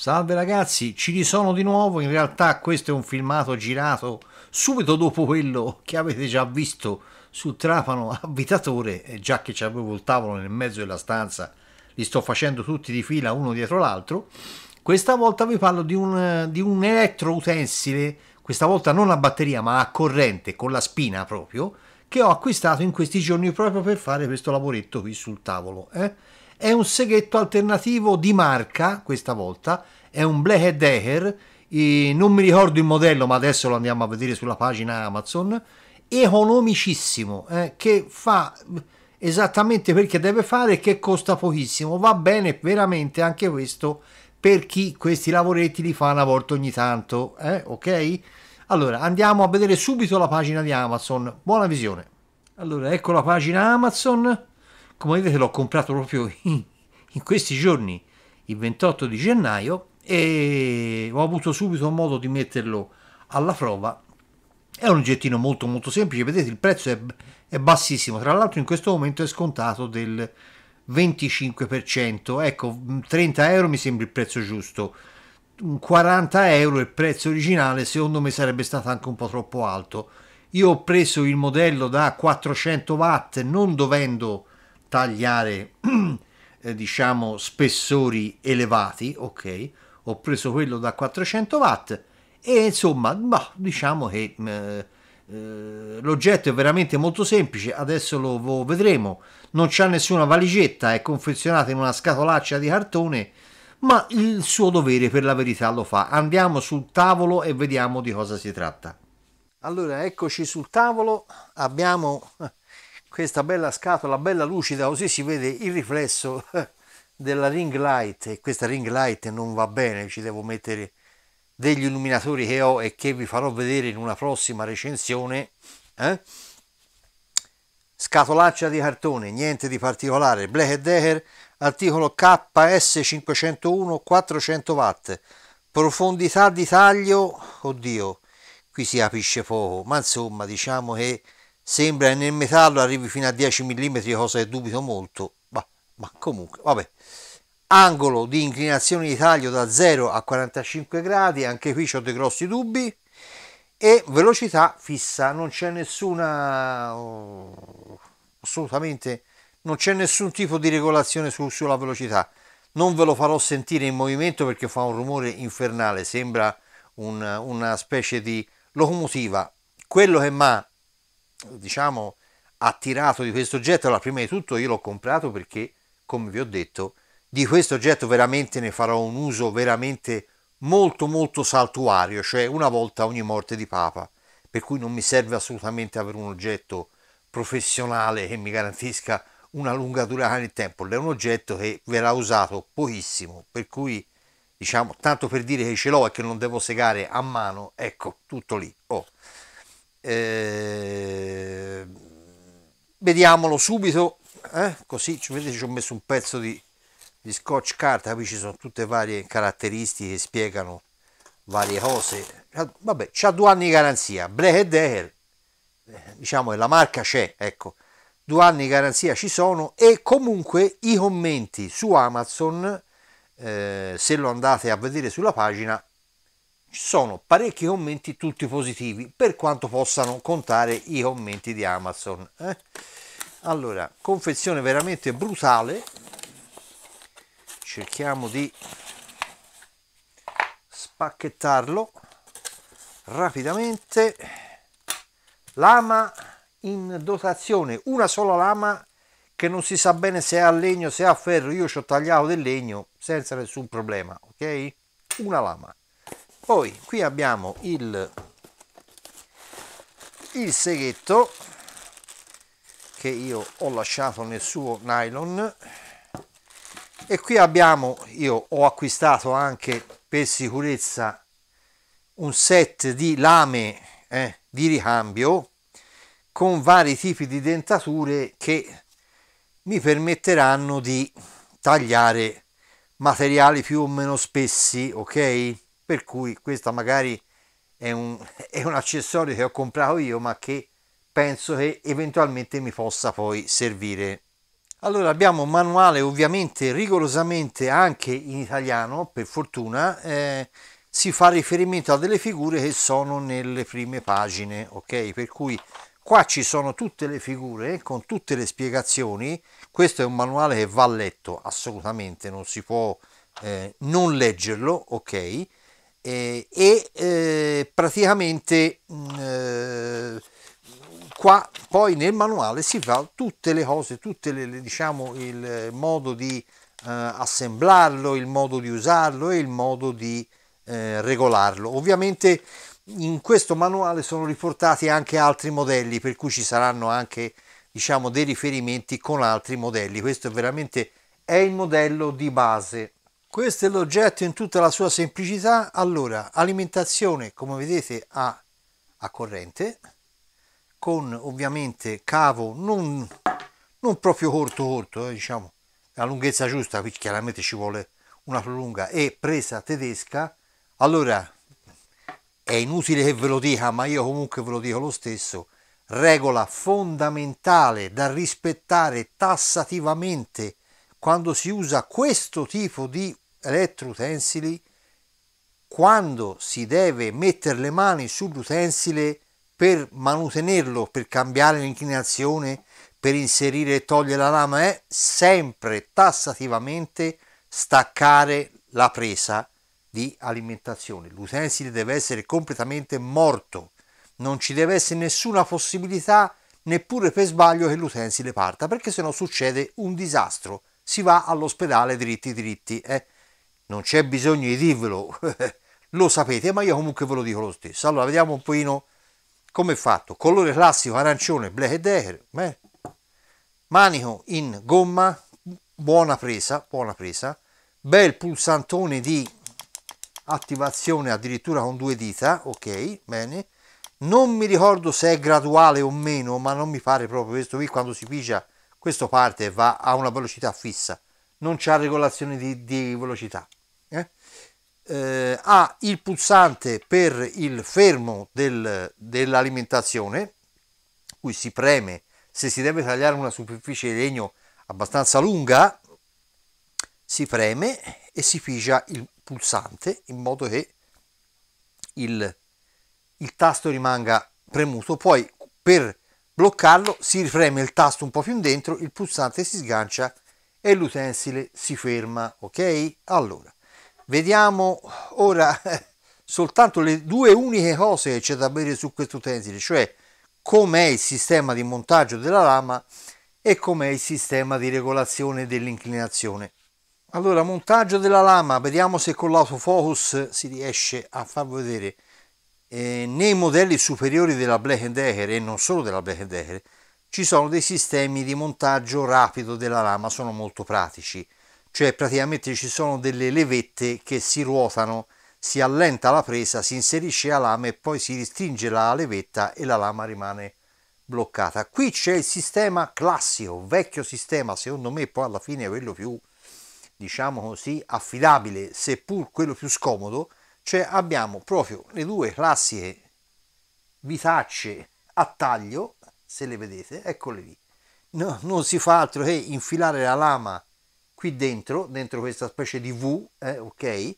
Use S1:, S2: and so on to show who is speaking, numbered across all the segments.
S1: Salve ragazzi, ci risono di nuovo, in realtà questo è un filmato girato subito dopo quello che avete già visto sul Trapano Abitatore, e già che avevo il tavolo nel mezzo della stanza, li sto facendo tutti di fila uno dietro l'altro. Questa volta vi parlo di un, di un elettroutensile, questa volta non a batteria ma a corrente, con la spina proprio, che ho acquistato in questi giorni proprio per fare questo lavoretto qui sul tavolo. Eh? È un seghetto alternativo di marca, questa volta, è un Blecher Decker, non mi ricordo il modello ma adesso lo andiamo a vedere sulla pagina Amazon, economicissimo, eh, che fa esattamente perché deve fare e che costa pochissimo, va bene veramente anche questo per chi questi lavoretti li fa una volta ogni tanto, eh, ok? Allora andiamo a vedere subito la pagina di Amazon, buona visione. Allora ecco la pagina Amazon, come vedete l'ho comprato proprio in, in questi giorni, il 28 di gennaio, e ho avuto subito modo di metterlo alla prova è un oggettino molto molto semplice vedete il prezzo è, è bassissimo tra l'altro in questo momento è scontato del 25% ecco 30 euro mi sembra il prezzo giusto 40 euro il prezzo originale secondo me sarebbe stato anche un po' troppo alto io ho preso il modello da 400 watt non dovendo tagliare eh, diciamo spessori elevati ok ho preso quello da 400 watt e insomma bah, diciamo che eh, eh, l'oggetto è veramente molto semplice adesso lo, lo vedremo non c'è nessuna valigetta è confezionata in una scatolaccia di cartone ma il suo dovere per la verità lo fa andiamo sul tavolo e vediamo di cosa si tratta allora eccoci sul tavolo abbiamo eh, questa bella scatola bella lucida così si vede il riflesso eh, della ring light e questa ring light non va bene, ci devo mettere degli illuminatori che ho e che vi farò vedere in una prossima recensione. Eh? Scatolaccia di cartone, niente di particolare. Black Decker, articolo KS501 400 watt. Profondità di taglio, oddio, qui si capisce poco, ma insomma diciamo che sembra che nel metallo arrivi fino a 10 mm, cosa che dubito molto. Ma, ma comunque, vabbè angolo di inclinazione di taglio da 0 a 45 gradi anche qui ho dei grossi dubbi e velocità fissa non c'è nessuna oh, assolutamente non c'è nessun tipo di regolazione su, sulla velocità non ve lo farò sentire in movimento perché fa un rumore infernale sembra un, una specie di locomotiva quello che mi ha diciamo attirato di questo oggetto allora prima di tutto io l'ho comprato perché come vi ho detto di questo oggetto veramente ne farò un uso veramente molto molto saltuario, cioè una volta ogni morte di papa, per cui non mi serve assolutamente avere un oggetto professionale che mi garantisca una lunga durata nel tempo, è un oggetto che verrà usato pochissimo, per cui diciamo tanto per dire che ce l'ho e che non devo segare a mano, ecco tutto lì. Oh. Eh... Vediamolo subito, eh? così vedete ci ho messo un pezzo di gli scotch carta qui ci sono tutte varie caratteristiche che spiegano varie cose vabbè c'ha due anni di garanzia Black Decker eh, diciamo che la marca c'è ecco due anni di garanzia ci sono e comunque i commenti su Amazon eh, se lo andate a vedere sulla pagina ci sono parecchi commenti tutti positivi per quanto possano contare i commenti di Amazon eh? allora confezione veramente brutale cerchiamo di spacchettarlo rapidamente lama in dotazione una sola lama che non si sa bene se è a legno se è a ferro io ci ho tagliato del legno senza nessun problema ok una lama poi qui abbiamo il il seghetto che io ho lasciato nel suo nylon e qui abbiamo io ho acquistato anche per sicurezza un set di lame eh, di ricambio con vari tipi di dentature che mi permetteranno di tagliare materiali più o meno spessi ok per cui questa magari è un, è un accessorio che ho comprato io ma che penso che eventualmente mi possa poi servire allora abbiamo un manuale ovviamente rigorosamente anche in italiano, per fortuna, eh, si fa riferimento a delle figure che sono nelle prime pagine, ok? Per cui qua ci sono tutte le figure con tutte le spiegazioni, questo è un manuale che va letto assolutamente, non si può eh, non leggerlo, ok? Eh, e eh, praticamente mh, mm, eh, qua poi nel manuale si fa tutte le cose, tutte diciamo il eh, modo di eh, assemblarlo, il modo di usarlo e il modo di eh, regolarlo. Ovviamente in questo manuale sono riportati anche altri modelli, per cui ci saranno anche diciamo dei riferimenti con altri modelli. Questo veramente è il modello di base. Questo è l'oggetto in tutta la sua semplicità. Allora, alimentazione, come vedete, a, a corrente con ovviamente cavo non, non proprio corto corto, eh, diciamo, la lunghezza giusta, qui chiaramente ci vuole una prolunga e presa tedesca, allora è inutile che ve lo dica, ma io comunque ve lo dico lo stesso, regola fondamentale da rispettare tassativamente quando si usa questo tipo di elettroutensili, quando si deve mettere le mani sull'utensile per mantenerlo, per cambiare l'inclinazione, per inserire e togliere la lama è sempre tassativamente staccare la presa di alimentazione. L'utensile deve essere completamente morto, non ci deve essere nessuna possibilità neppure per sbaglio che l'utensile parta, perché se no succede un disastro, si va all'ospedale dritti dritti. Eh? Non c'è bisogno di dirvelo, lo sapete, ma io comunque ve lo dico lo stesso. Allora, vediamo un pochino come fatto? Colore classico arancione, black e decker, beh. manico in gomma, buona presa, buona presa, bel pulsantone di attivazione addirittura con due dita, ok, bene. Non mi ricordo se è graduale o meno, ma non mi pare proprio questo qui quando si pigia questo parte va a una velocità fissa, non c'è regolazione di, di velocità eh, ha il pulsante per il fermo del, dell'alimentazione, cui si preme se si deve tagliare una superficie di legno abbastanza lunga, si preme e si pigia il pulsante in modo che il, il tasto rimanga premuto. Poi per bloccarlo si rifreme il tasto un po' più in dentro, il pulsante si sgancia e l'utensile si ferma. Ok? Allora, Vediamo ora soltanto le due uniche cose che c'è da vedere su questo utensile, cioè com'è il sistema di montaggio della lama e com'è il sistema di regolazione dell'inclinazione. Allora, montaggio della lama, vediamo se con l'autofocus si riesce a far vedere. Eh, nei modelli superiori della Black Decker e non solo della Black Decker ci sono dei sistemi di montaggio rapido della lama, sono molto pratici cioè praticamente ci sono delle levette che si ruotano, si allenta la presa, si inserisce la lama e poi si restringe la levetta e la lama rimane bloccata. Qui c'è il sistema classico, vecchio sistema, secondo me poi alla fine è quello più, diciamo così, affidabile, seppur quello più scomodo, cioè abbiamo proprio le due classiche vitacce a taglio, se le vedete, eccole lì. No, non si fa altro che infilare la lama qui dentro, dentro questa specie di V, eh, ok?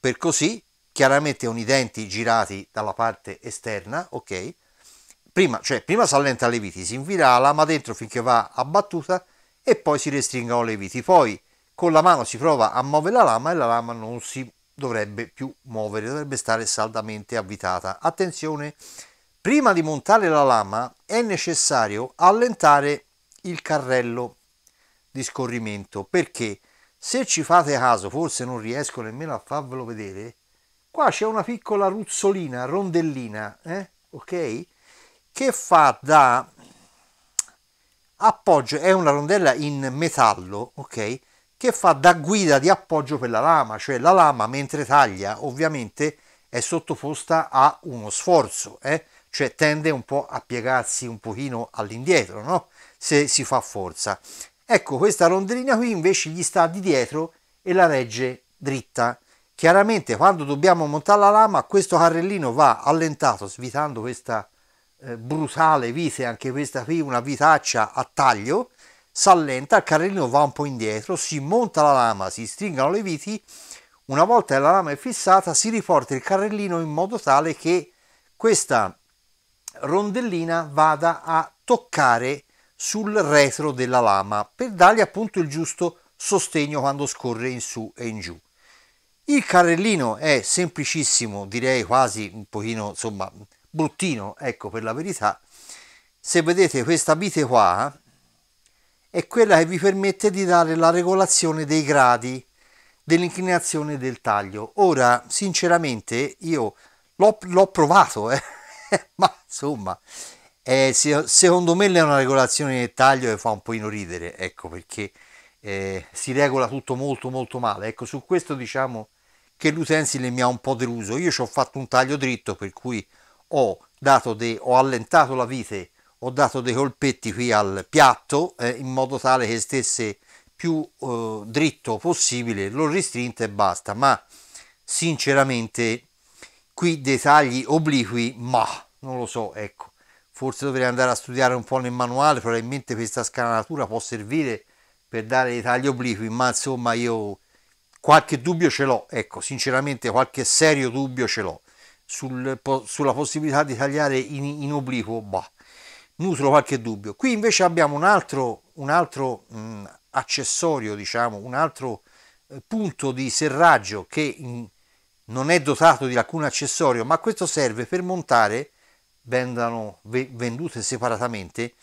S1: Per così, chiaramente con i denti girati dalla parte esterna, ok? Prima, cioè, prima si allenta le viti, si invira la l'ama dentro finché va abbattuta e poi si restringono le viti. Poi con la mano si prova a muovere la lama e la lama non si dovrebbe più muovere, dovrebbe stare saldamente avvitata. Attenzione, prima di montare la lama è necessario allentare il carrello di scorrimento perché se ci fate caso, forse non riesco nemmeno a farvelo vedere, qua c'è una piccola ruzzolina, rondellina, eh? ok? Che fa da appoggio, è una rondella in metallo, ok? Che fa da guida di appoggio per la lama, cioè la lama mentre taglia ovviamente è sottoposta a uno sforzo, eh? cioè tende un po' a piegarsi un pochino all'indietro, no? Se si fa forza. Ecco, questa rondellina qui invece gli sta di dietro e la regge dritta. Chiaramente quando dobbiamo montare la lama questo carrellino va allentato svitando questa eh, brutale vite, anche questa qui una vitaccia a taglio, s'allenta, il carrellino va un po' indietro, si monta la lama, si stringono le viti, una volta la lama è fissata si riporta il carrellino in modo tale che questa rondellina vada a toccare sul retro della lama per dargli appunto il giusto sostegno quando scorre in su e in giù. Il carrellino è semplicissimo, direi quasi un pochino, insomma, bruttino, ecco per la verità. Se vedete questa vite qua è quella che vi permette di dare la regolazione dei gradi dell'inclinazione del taglio. Ora, sinceramente, io l'ho, provato, eh? ma insomma, eh, se, secondo me è una regolazione nel taglio che fa un po' ridere, ecco perché eh, si regola tutto molto molto male. Ecco, su questo diciamo che l'utensile mi ha un po' deluso. Io ci ho fatto un taglio dritto per cui ho, dato de, ho allentato la vite, ho dato dei colpetti qui al piatto eh, in modo tale che stesse più eh, dritto possibile, l'ho ristrinta e basta, ma sinceramente qui dei tagli obliqui, ma non lo so, ecco forse dovrei andare a studiare un po' nel manuale, probabilmente questa scanalatura può servire per dare i tagli obliqui, ma insomma io qualche dubbio ce l'ho, ecco, sinceramente qualche serio dubbio ce l'ho Sul, po, sulla possibilità di tagliare in, in obliquo, bah, nutro qualche dubbio. Qui invece abbiamo un altro, un altro mh, mm, accessorio, diciamo, un altro eh, punto di serraggio che in, mm, non è dotato di alcun accessorio, ma questo serve per montare vendano vendute separatamente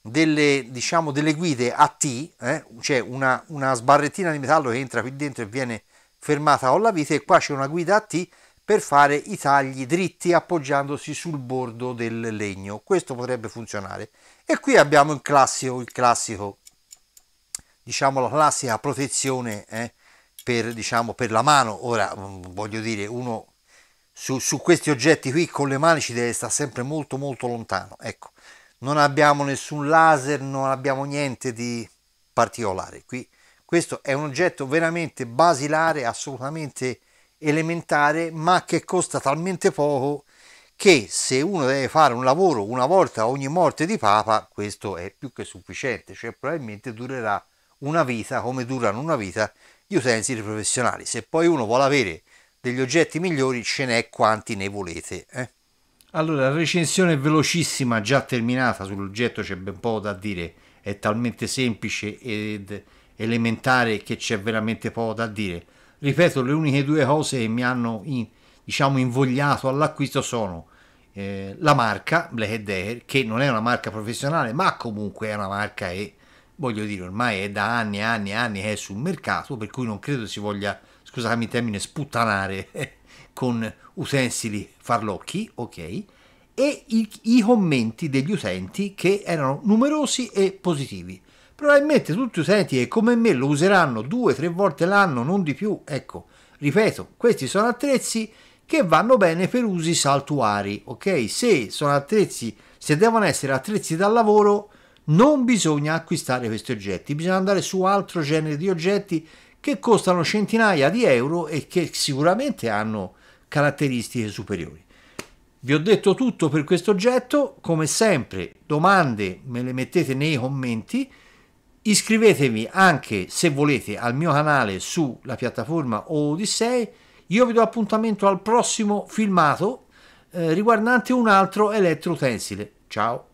S1: delle, diciamo, delle guide a T, eh? cioè una, una sbarrettina di metallo che entra qui dentro e viene fermata con la vite e qua c'è una guida a T per fare i tagli dritti appoggiandosi sul bordo del legno. Questo potrebbe funzionare. E qui abbiamo il classico, il classico diciamo la classica protezione eh, per, diciamo, per la mano. Ora mm, voglio dire, uno su, su, questi oggetti qui con le mani ci deve stare sempre molto molto lontano ecco non abbiamo nessun laser non abbiamo niente di particolare qui questo è un oggetto veramente basilare assolutamente elementare ma che costa talmente poco che se uno deve fare un lavoro una volta ogni morte di papa questo è più che sufficiente cioè probabilmente durerà una vita come durano una vita gli utensili professionali se poi uno vuole avere degli oggetti migliori ce n'è quanti ne volete. Eh? Allora, recensione velocissima già terminata sull'oggetto, c'è ben poco da dire, è talmente semplice ed elementare che c'è veramente poco da dire. Ripeto, le uniche due cose che mi hanno in, diciamo invogliato all'acquisto sono eh, la marca Black Decker, che non è una marca professionale, ma comunque è una marca e voglio dire, ormai è da anni e anni e anni che è sul mercato, per cui non credo si voglia scusatemi il termine, sputtanare con utensili farlocchi, ok? E i, i commenti degli utenti che erano numerosi e positivi. Probabilmente tutti utenti che come me lo useranno due o tre volte l'anno, non di più, ecco, ripeto, questi sono attrezzi che vanno bene per usi saltuari, ok? Se sono attrezzi, se devono essere attrezzi da lavoro, non bisogna acquistare questi oggetti, bisogna andare su altro genere di oggetti che costano centinaia di euro e che sicuramente hanno caratteristiche superiori. Vi ho detto tutto per questo oggetto, come sempre domande me le mettete nei commenti, iscrivetevi anche se volete al mio canale sulla piattaforma Odissei, io vi do appuntamento al prossimo filmato eh, riguardante un altro elettrotensile. Ciao!